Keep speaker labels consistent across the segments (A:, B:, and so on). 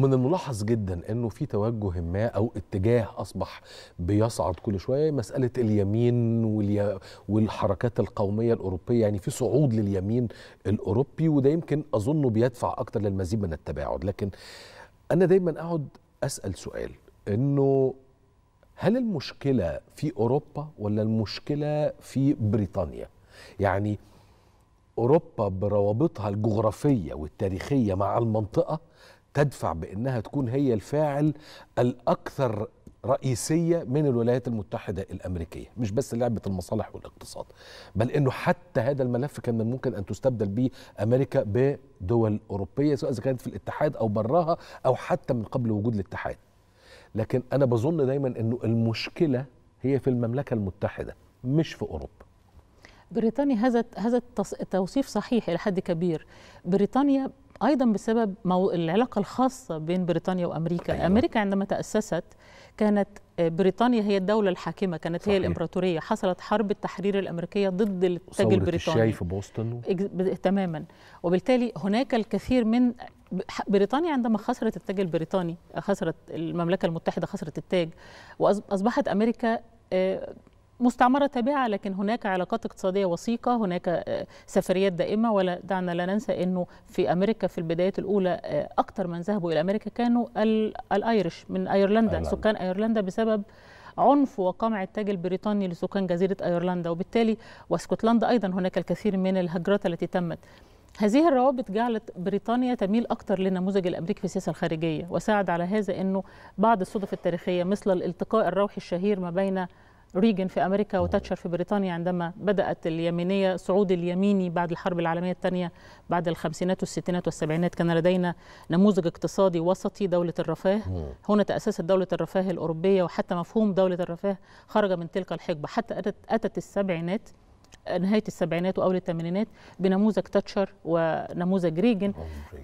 A: من الملاحظ جدا انه في توجه ما او اتجاه اصبح بيصعد كل شويه مساله اليمين والي... والحركات القوميه الاوروبيه يعني في صعود لليمين الاوروبي وده يمكن اظنه بيدفع اكتر للمزيد من التباعد لكن انا دايما اقعد اسال سؤال انه هل المشكله في اوروبا ولا المشكله في بريطانيا يعني اوروبا بروابطها الجغرافيه والتاريخيه مع المنطقه تدفع بانها تكون هي الفاعل الاكثر رئيسيه من الولايات المتحده الامريكيه، مش بس لعبه المصالح والاقتصاد، بل انه حتى هذا الملف كان من ممكن ان تستبدل به امريكا بدول اوروبيه سواء اذا كانت في الاتحاد او براها او حتى من قبل وجود الاتحاد. لكن انا بظن دايما انه المشكله هي في المملكه المتحده مش في اوروبا.
B: بريطانيا هذا هذا التوصيف صحيح الى حد كبير. بريطانيا ايضا بسبب مو... العلاقه الخاصه بين بريطانيا وامريكا أيوة. امريكا عندما تاسست كانت آه، بريطانيا هي الدولة الحاكمة كانت صحيح. هي الإمبراطورية حصلت حرب التحرير الأمريكية ضد التاج البريطاني الشاي في بوسطن تماما وبالتالي هناك الكثير من بريطانيا عندما خسرت التاج البريطاني خسرت المملكة المتحدة خسرت التاج وأصبحت أمريكا آه، مستعمرة تابعة لكن هناك علاقات اقتصادية وثيقة هناك آه، سفريات دائمة ولا دعنا لا ننسى أنه في أمريكا في البدايات الأولى آه، أكثر من ذهبوا إلى أمريكا كانوا الأيرش من أيرلندا أيرلندا. سكان أيرلندا بسبب عنف وقمع التاج البريطاني لسكان جزيرة أيرلندا وبالتالي واسكتلندا أيضا هناك الكثير من الهجرات التي تمت هذه الروابط جعلت بريطانيا تميل أكثر للنموذج الأمريكي في السياسة الخارجية وساعد على هذا أنه بعض الصدف التاريخية مثل الالتقاء الروحي الشهير ما بين ريجن في امريكا وتاتشر في بريطانيا عندما بدات اليمينيه صعود اليميني بعد الحرب العالميه الثانيه بعد الخمسينات والستينات والسبعينات كان لدينا نموذج اقتصادي وسطي دوله الرفاه هنا تاسست دوله الرفاه الاوروبيه وحتى مفهوم دوله الرفاه خرج من تلك الحقبه حتى اتت السبعينات نهايه السبعينات واول الثمانينات بنموذج تاتشر ونموذج ريجن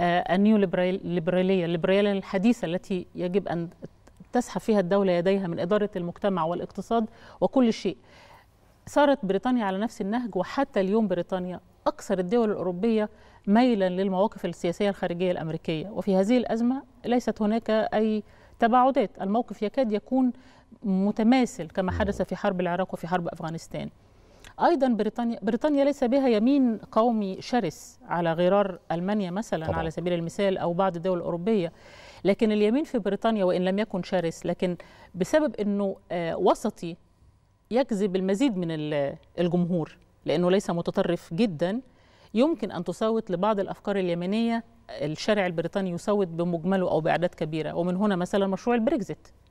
B: آه، النيو ليبراليه الليبراليه الحديثه التي يجب ان تسحب فيها الدولة يديها من إدارة المجتمع والاقتصاد وكل شيء صارت بريطانيا على نفس النهج وحتى اليوم بريطانيا أكثر الدول الأوروبية ميلا للمواقف السياسية الخارجية الأمريكية وفي هذه الأزمة ليست هناك أي تباعدات الموقف يكاد يكون متماثل كما حدث في حرب العراق وفي حرب أفغانستان ايضا بريطانيا بريطانيا ليس بها يمين قومي شرس على غرار المانيا مثلا طبعا. على سبيل المثال او بعض الدول الاوروبيه لكن اليمين في بريطانيا وإن لم يكن شرس لكن بسبب أنه آه، وسطي يجذب المزيد من الجمهور لأنه ليس متطرف جدا يمكن أن تصوت لبعض الأفكار اليمينية الشارع البريطاني يصوت بمجمله أو بأعداد كبيرة ومن هنا مثلا مشروع البريكزيت